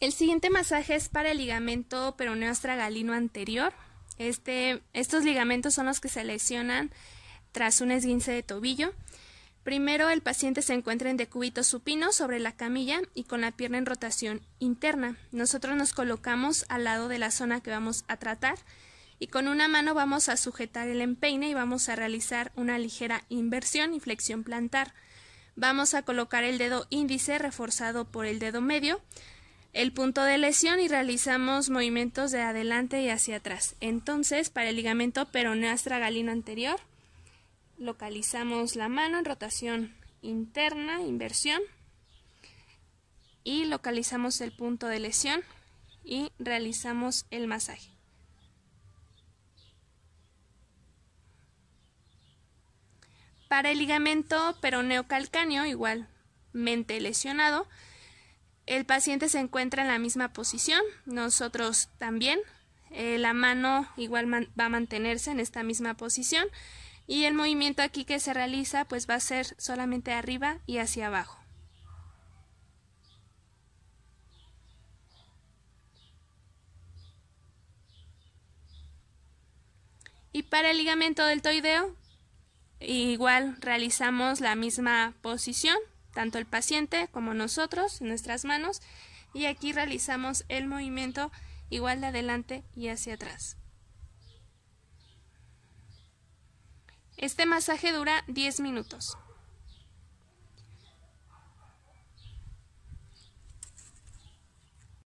El siguiente masaje es para el ligamento peroneo anterior. Este, estos ligamentos son los que se lesionan tras un esguince de tobillo. Primero el paciente se encuentra en decúbito supino sobre la camilla y con la pierna en rotación interna. Nosotros nos colocamos al lado de la zona que vamos a tratar y con una mano vamos a sujetar el empeine y vamos a realizar una ligera inversión y flexión plantar. Vamos a colocar el dedo índice reforzado por el dedo medio el punto de lesión y realizamos movimientos de adelante y hacia atrás. Entonces, para el ligamento peroneo anterior, localizamos la mano en rotación interna, inversión, y localizamos el punto de lesión y realizamos el masaje. Para el ligamento peroneo calcáneo, igualmente lesionado, el paciente se encuentra en la misma posición, nosotros también. Eh, la mano igual va a mantenerse en esta misma posición y el movimiento aquí que se realiza pues va a ser solamente arriba y hacia abajo. Y para el ligamento del toideo igual realizamos la misma posición tanto el paciente como nosotros, nuestras manos, y aquí realizamos el movimiento igual de adelante y hacia atrás. Este masaje dura 10 minutos.